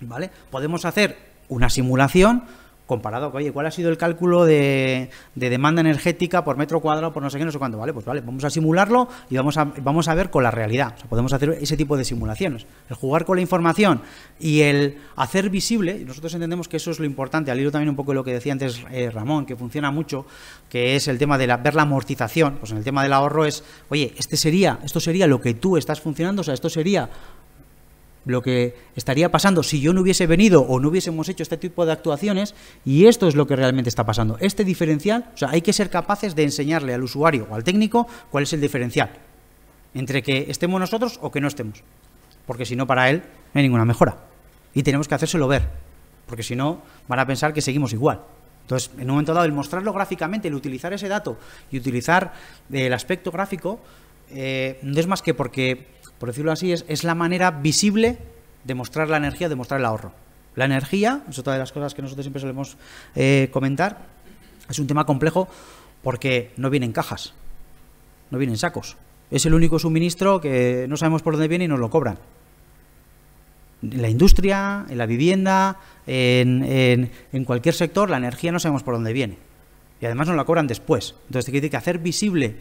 ¿Vale? Podemos hacer una simulación comparado oye, ¿cuál ha sido el cálculo de, demanda energética por metro cuadrado, por no sé qué, no sé cuánto? Vale, pues vale, vamos a simularlo y vamos a, vamos a ver con la realidad. O sea, podemos hacer ese tipo de simulaciones. El jugar con la información y el hacer visible, nosotros entendemos que eso es lo importante, al hilo también un poco de lo que decía antes eh, Ramón, que funciona mucho, que es el tema de la, ver la amortización. Pues en el tema del ahorro es, oye, este sería, esto sería lo que tú estás funcionando, o sea, esto sería lo que estaría pasando si yo no hubiese venido o no hubiésemos hecho este tipo de actuaciones y esto es lo que realmente está pasando. Este diferencial, o sea, hay que ser capaces de enseñarle al usuario o al técnico cuál es el diferencial entre que estemos nosotros o que no estemos, porque si no para él no hay ninguna mejora y tenemos que hacérselo ver, porque si no van a pensar que seguimos igual. Entonces, en un momento dado, el mostrarlo gráficamente, el utilizar ese dato y utilizar eh, el aspecto gráfico, eh, no es más que porque por decirlo así, es, es la manera visible de mostrar la energía, de mostrar el ahorro. La energía, es otra de las cosas que nosotros siempre solemos eh, comentar, es un tema complejo porque no vienen cajas, no vienen sacos. Es el único suministro que no sabemos por dónde viene y nos lo cobran. En la industria, en la vivienda, en, cualquier sector, la energía no sabemos por dónde viene. Y además nos la cobran después. Entonces, hay que hacer visible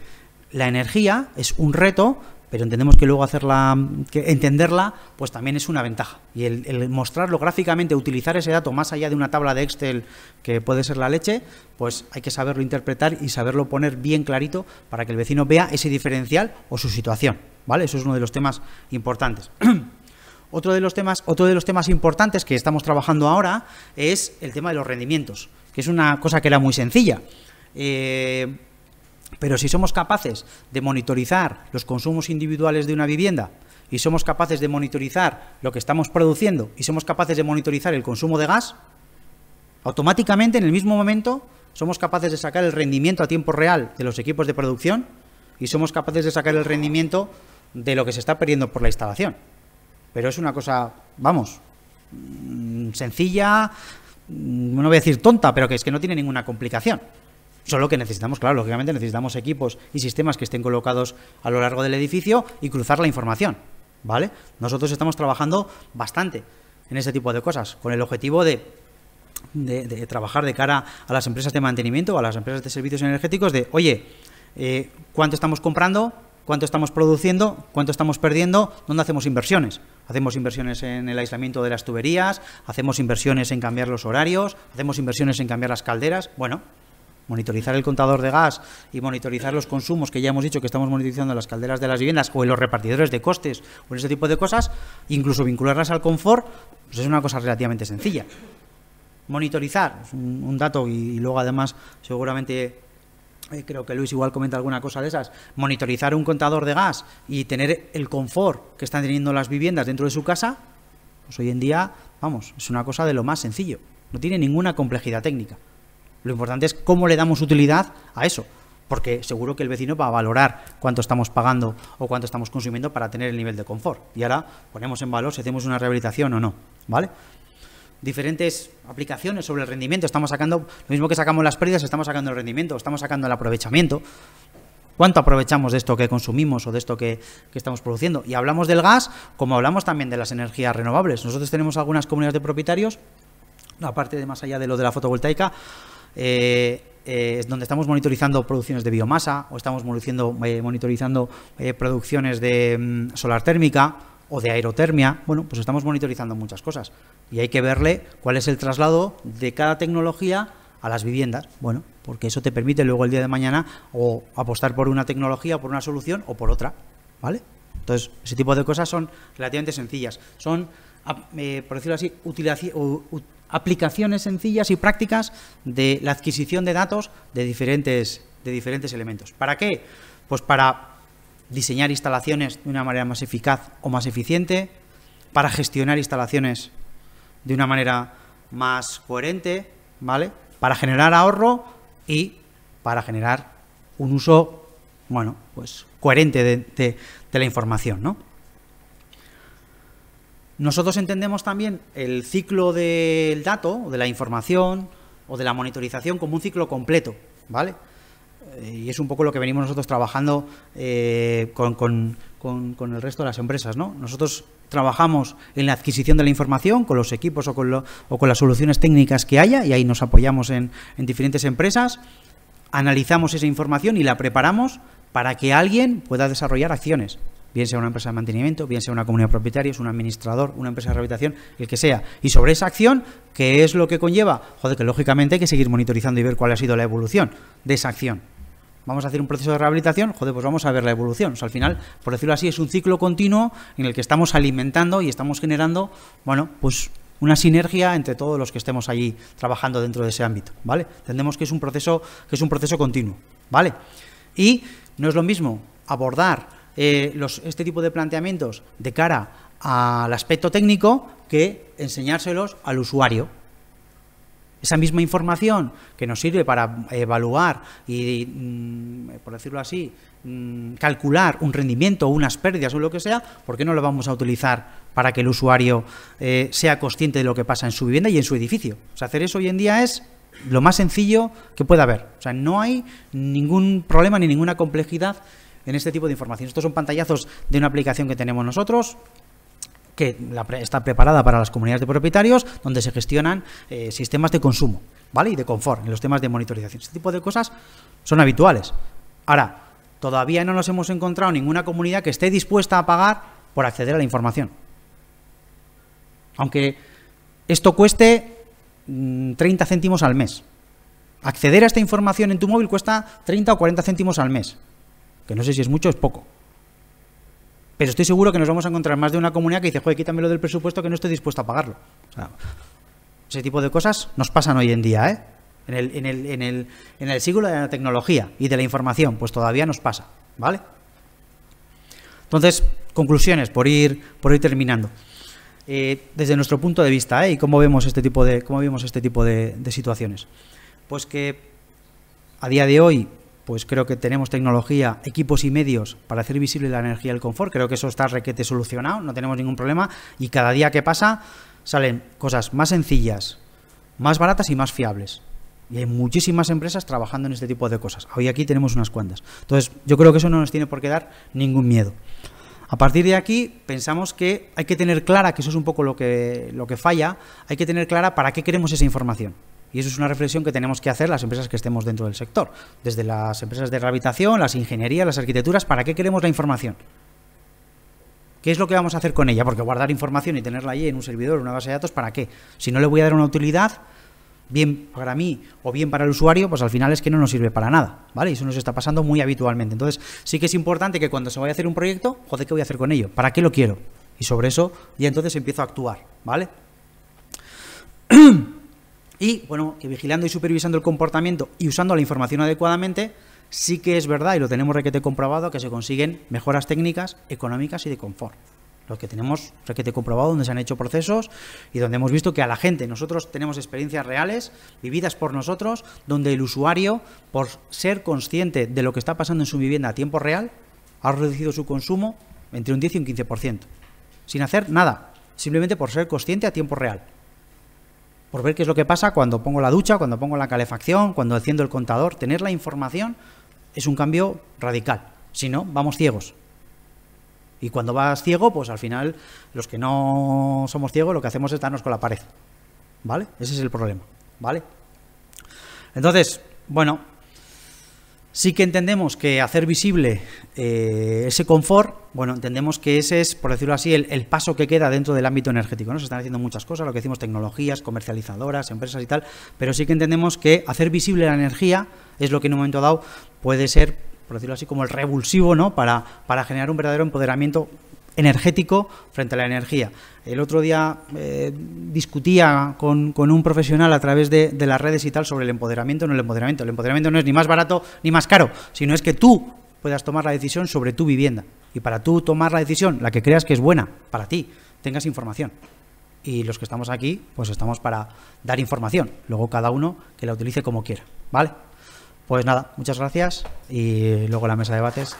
la energía es un reto pero entendemos que luego hacerla, que entenderla, pues también es una ventaja. Y el, mostrarlo gráficamente, utilizar ese dato más allá de una tabla de Excel que puede ser la leche, pues hay que saberlo interpretar y saberlo poner bien clarito para que el vecino vea ese diferencial o su situación. ¿Vale? Eso es uno de los temas importantes. Otro de, los temas, otro de los temas importantes que estamos trabajando ahora es el tema de los rendimientos, que es una cosa que era muy sencilla. Eh, pero si somos capaces de monitorizar los consumos individuales de una vivienda y somos capaces de monitorizar lo que estamos produciendo y somos capaces de monitorizar el consumo de gas, automáticamente en el mismo momento somos capaces de sacar el rendimiento a tiempo real de los equipos de producción y somos capaces de sacar el rendimiento de lo que se está perdiendo por la instalación. Pero es una cosa, vamos, mm, sencilla, mm, no voy a decir tonta, pero que es que no tiene ninguna complicación. Solo que necesitamos, claro, lógicamente necesitamos equipos y sistemas que estén colocados a lo largo del edificio y cruzar la información, ¿vale? Nosotros estamos trabajando bastante en ese tipo de cosas, con el objetivo de, trabajar de cara a las empresas de mantenimiento, a las empresas de servicios energéticos, de, oye, eh, ¿cuánto estamos comprando? cuánto estamos produciendo, cuánto estamos perdiendo, dónde hacemos inversiones. Hacemos inversiones en el aislamiento de las tuberías, hacemos inversiones en cambiar los horarios, hacemos inversiones en cambiar las calderas. Bueno, monitorizar el contador de gas y monitorizar los consumos que ya hemos dicho que estamos monitorizando en las calderas de las viviendas o en los repartidores de costes o en ese tipo de cosas, incluso vincularlas al confort, pues es una cosa relativamente sencilla. Monitorizar es un, dato y, luego además seguramente eh, creo que Luis igual comenta alguna cosa de esas. Monitorizar un contador de gas y tener el confort que están teniendo las viviendas dentro de su casa, pues hoy en día, vamos, es una cosa de lo más sencillo. No tiene ninguna complejidad técnica. Lo importante es cómo le damos utilidad a eso, porque seguro que el vecino va a valorar cuánto estamos pagando o cuánto estamos consumiendo para tener el nivel de confort. Y ahora ponemos en valor si hacemos una rehabilitación o no, ¿vale? diferentes aplicaciones sobre el rendimiento. Estamos sacando, lo mismo que sacamos las pérdidas, estamos sacando el rendimiento, estamos sacando el aprovechamiento. ¿Cuánto aprovechamos de esto que consumimos o de esto que, estamos produciendo? Y hablamos del gas como hablamos también de las energías renovables. Nosotros tenemos algunas comunidades de propietarios, aparte de más allá de lo de la fotovoltaica, eh, eh, donde estamos monitorizando producciones de biomasa o estamos monitorizando, eh, monitorizando producciones de mm, solar térmica o de aerotermia, bueno, pues estamos monitorizando muchas cosas y hay que verle cuál es el traslado de cada tecnología a las viviendas, bueno, porque eso te permite luego el día de mañana o apostar por una tecnología, por una solución o por otra, ¿vale? Entonces, ese tipo de cosas son relativamente sencillas, son, por decirlo así, utilizaciones aplicaciones sencillas y prácticas de la adquisición de datos de diferentes, de diferentes elementos. ¿Para qué? Pues para diseñar instalaciones de una manera más eficaz o más eficiente, para gestionar instalaciones de una manera más coherente, ¿vale? Para generar ahorro y para generar un uso, bueno, pues coherente de, la información, ¿no? Nosotros entendemos también el ciclo del dato, de la información, o de la monitorización como un ciclo completo, ¿vale? Eh, y es un poco lo que venimos nosotros trabajando eh, con, el resto de las empresas, ¿no? Nosotros trabajamos en la adquisición de la información con los equipos o con, lo, o con las soluciones técnicas que haya, y ahí nos apoyamos en, en diferentes empresas, analizamos esa información y la preparamos para que alguien pueda desarrollar acciones bien sea una empresa de mantenimiento, bien sea una comunidad de propietarios, un administrador, una empresa de rehabilitación, el que sea. Y sobre esa acción, ¿qué es lo que conlleva? Joder, que lógicamente hay que seguir monitorizando y ver cuál ha sido la evolución de esa acción. Vamos a hacer un proceso de rehabilitación, joder, pues vamos a ver la evolución. O sea, al final, por decirlo así, es un ciclo continuo en el que estamos alimentando y estamos generando, bueno, pues una sinergia entre todos los que estemos allí trabajando dentro de ese ámbito, ¿vale? Entendemos que es un proceso que es un proceso continuo, ¿vale? Y no es lo mismo abordar eh, este tipo de planteamientos de cara al aspecto técnico que enseñárselos al usuario. Esa misma información que nos sirve para evaluar y, mm, por decirlo así, mm, calcular un rendimiento, o unas pérdidas o lo que sea, ¿por qué no lo vamos a utilizar para que el usuario eh, sea consciente de lo que pasa en su vivienda y en su edificio? hacer eso hoy en día es lo más sencillo que pueda haber. O sea, no hay ningún problema ni ninguna complejidad en este tipo de información. Estos son pantallazos de una aplicación que tenemos nosotros que está preparada para las comunidades de propietarios, donde se gestionan eh, sistemas de consumo, ¿vale? Y de confort en los temas de monitorización. Este tipo de cosas son habituales. Ahora, todavía no nos hemos encontrado ninguna comunidad que esté dispuesta a pagar por acceder a la información. Aunque esto cueste 30 mm, céntimos al mes. Acceder a esta información en tu móvil cuesta 30 o 40 céntimos al mes que no sé si es mucho o es poco. Pero estoy seguro que nos vamos a encontrar más de una comunidad que dice, joder, lo del presupuesto que no estoy dispuesto a pagarlo. ese tipo de cosas nos pasan hoy en día, ¿eh? En el, siglo de la tecnología y de la información, pues todavía nos pasa, ¿vale? Entonces, conclusiones, por ir, por ir terminando. Eh, desde nuestro punto de vista, ¿eh? y cómo vemos este tipo de, cómo vemos este tipo de situaciones. Pues que a día de hoy pues creo que tenemos tecnología, equipos y medios para hacer visible la energía y el confort. Creo que eso está requete solucionado, no tenemos ningún problema. Y cada día que pasa salen cosas más sencillas, más baratas y más fiables. Y hay muchísimas empresas trabajando en este tipo de cosas. Hoy aquí tenemos unas cuantas. Entonces, yo creo que eso no nos tiene por qué dar ningún miedo. A partir de aquí, pensamos que hay que tener clara, que eso es un poco lo que, lo que falla, hay que tener clara para qué queremos esa información. Y eso es una reflexión que tenemos que hacer las empresas que estemos dentro del sector. Desde las empresas de rehabilitación, las ingenierías, las arquitecturas, ¿para qué queremos la información? ¿Qué es lo que vamos a hacer con ella? Porque guardar información y tenerla allí en un servidor, en una base de datos, ¿para qué? Si no le voy a dar una utilidad, bien para mí o bien para el usuario, pues al final es que no nos sirve para nada, ¿vale? Y eso nos está pasando muy habitualmente. Entonces, sí que es importante que cuando se vaya a hacer un proyecto, joder, ¿qué voy a hacer con ello? ¿Para qué lo quiero? Y sobre eso ya entonces empiezo a actuar, ¿vale? Y bueno, que vigilando y supervisando el comportamiento y usando la información adecuadamente, sí que es verdad, y lo tenemos requete comprobado, que se consiguen mejoras técnicas, económicas y de confort. Lo que tenemos requete comprobado, donde se han hecho procesos y donde hemos visto que a la gente, nosotros tenemos experiencias reales, vividas por nosotros, donde el usuario, por ser consciente de lo que está pasando en su vivienda a tiempo real, ha reducido su consumo entre un 10 y un 15%, sin hacer nada, simplemente por ser consciente a tiempo real por ver qué es lo que pasa cuando pongo la ducha, cuando pongo la calefacción, cuando enciendo el contador. Tener la información es un cambio radical. Si no, vamos ciegos. Y cuando vas ciego, pues al final los que no somos ciegos lo que hacemos es darnos con la pared. ¿Vale? Ese es el problema. ¿Vale? Entonces, bueno, Sí que entendemos que hacer visible eh, ese confort, bueno, entendemos que ese es, por decirlo así, el, paso que queda dentro del ámbito energético. ¿no? Se están haciendo muchas cosas, lo que decimos tecnologías, comercializadoras, empresas y tal, pero sí que entendemos que hacer visible la energía es lo que en un momento dado puede ser, por decirlo así, como el revulsivo, ¿no? Para, para generar un verdadero empoderamiento energético frente a la energía. El otro día eh, discutía con, un profesional a través de, de, las redes y tal sobre el empoderamiento, no el empoderamiento. El empoderamiento no es ni más barato ni más caro, sino es que tú puedas tomar la decisión sobre tu vivienda. Y para tú tomar la decisión, la que creas que es buena para ti, tengas información. Y los que estamos aquí, pues estamos para dar información. Luego cada uno que la utilice como quiera. ¿Vale? Pues nada, muchas gracias y luego la mesa de debates.